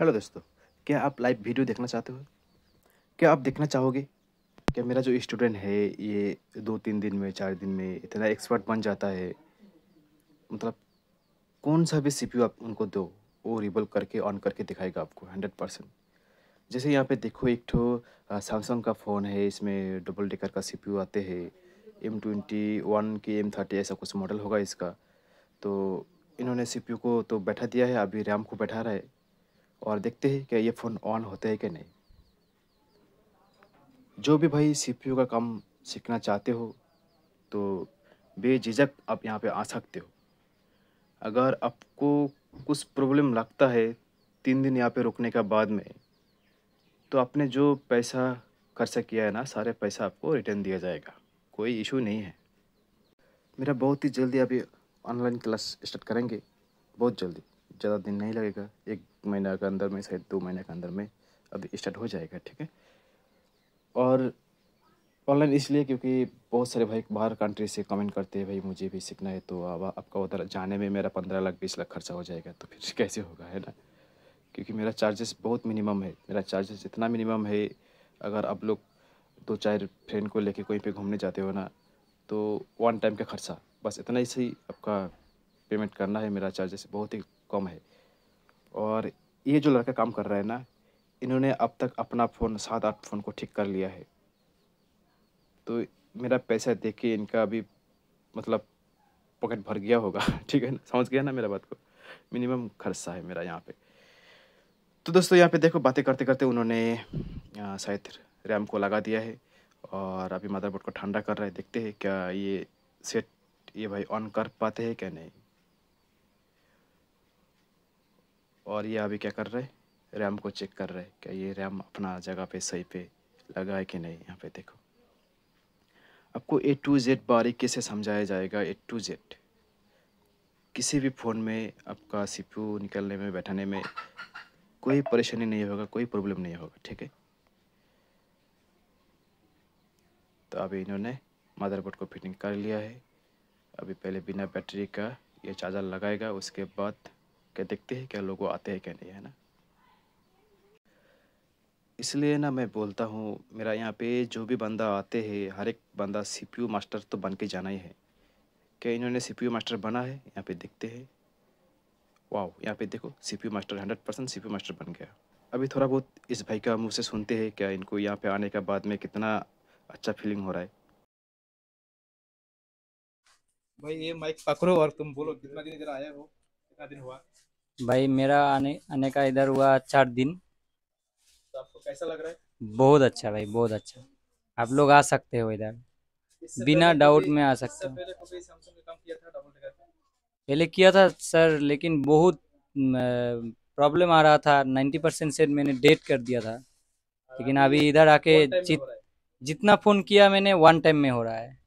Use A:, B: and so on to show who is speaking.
A: hello दोस्तों क्या आप लाइव वीडियो देखना चाहते हो क्या आप देखना चाहोगे क्या मेरा जो स्टूडेंट है ये दो तीन दिन में चार दिन में इतना एक्सपर्ट बन जाता है मतलब कौन सा भी सीपीयू आप उनको दो वो रिबल करके ऑन करके दिखाएगा आपको हंड्रेड परसेंट जैसे यहाँ पे देखो एक ठो सैमसंग का फ़ोन है इसमें डबल डेकर का सी आते हैं एम ट्वेंटी वन की एम थर्टी ऐसा कुछ मॉडल होगा इसका तो इन्होंने सी को तो बैठा दिया है अभी रैम को बैठा रहा है और देखते हैं कि ये फ़ोन ऑन होता है कि नहीं जो भी भाई सीपीयू का काम सीखना चाहते हो तो बेझिझक आप यहाँ पे आ सकते हो अगर आपको कुछ प्रॉब्लम लगता है तीन दिन यहाँ पे रुकने के बाद में तो आपने जो पैसा खर्चा किया है ना सारे पैसा आपको रिटर्न दिया जाएगा कोई इशू नहीं है मेरा बहुत ही जल्दी अभी ऑनलाइन क्लास स्टार्ट करेंगे बहुत जल्दी ज़्यादा दिन नहीं लगेगा एक महीना के अंदर में शायद दो महीने के अंदर में अब स्टार्ट हो जाएगा ठीक है और ऑनलाइन इसलिए क्योंकि बहुत सारे भाई बाहर कंट्री से कमेंट करते हैं भाई मुझे भी सीखना है तो अब आपका उधर जाने में मेरा पंद्रह लाख बीस लाख खर्चा हो जाएगा तो फिर कैसे होगा है ना क्योंकि मेरा चार्जेस बहुत मिनिमम है मेरा चार्जेस इतना मिनिमम है अगर आप लोग दो चार फ्रेंड को लेके कहीं पे घूमने जाते हो ना तो वन टाइम का खर्चा बस इतना ही सही आपका पेमेंट करना है मेरा चार्जेस बहुत ही कम है और ये जो लड़का काम कर रहा है ना इन्होंने अब तक अपना फ़ोन सात आठ फ़ोन को ठीक कर लिया है तो मेरा पैसा देख के इनका अभी मतलब पॉकेट भर गया होगा ठीक है ना समझ गया ना मेरा बात को मिनिमम खर्चा है मेरा यहाँ पे तो दोस्तों यहाँ पे देखो बातें करते करते उन्होंने शायद रैम को लगा दिया है और अभी मदरबोर्ड को ठंडा कर रहा है देखते हैं क्या ये सेट ये भाई ऑन कर पाते हैं क्या नहीं और ये अभी क्या कर रहे रैम को चेक कर रहे क्या ये रैम अपना जगह पे सही पे लगा है कि नहीं यहाँ पे देखो आपको ए टू जेड बारीकी से समझाया जाएगा ए टू जेड किसी भी फ़ोन में आपका सीपीयू निकलने में बैठाने में कोई परेशानी नहीं होगा कोई प्रॉब्लम नहीं होगा ठीक है तो अभी इन्होंने मदरबोर्ड को फिटिंग कर लिया है अभी पहले बिना बैटरी का ये चार्जर लगाएगा उसके बाद कि देखते हैं क्या लोगों आते हैं क्या नहीं है ना इसलिए ना मैं बोलता हूँ मेरा यहाँ पे जो भी बंदा आते हैं हर एक बंदा सीपीयू मास्टर तो बन के जाना ही है क्या इन्होंने सीपीयू मास्टर बना है यहाँ पे देखते हैं वाह यहाँ पे देखो CPU master hundred percent C master बन गया अभी थोड़ा बहुत इस भाई का मुँह से सुनते हैं क्या इनको यहाँ पे आने के बाद में कितना
B: अच्छा फीलिंग हो रहा है
A: भाई ये माइक पकड़ो और तुम बोलो कितना दिन इधर आया हो कितना दिन हुआ
B: भाई मेरा आने आने का इधर हुआ चार दिन
A: तो आपको कैसा लग रहा है
B: बहुत अच्छा भाई बहुत अच्छा आप लोग आ सकते हो इधर बिना डाउट में आ सकते हो पहले किया था सर लेकिन बहुत प्रॉब्लम आ रहा था नाइन्टी परसेंट से मैंने डेट कर दिया था हाँ, लेकिन तो अभी इधर आके जित जितना फ़ोन किया मैंने वन टाइम में हो रहा है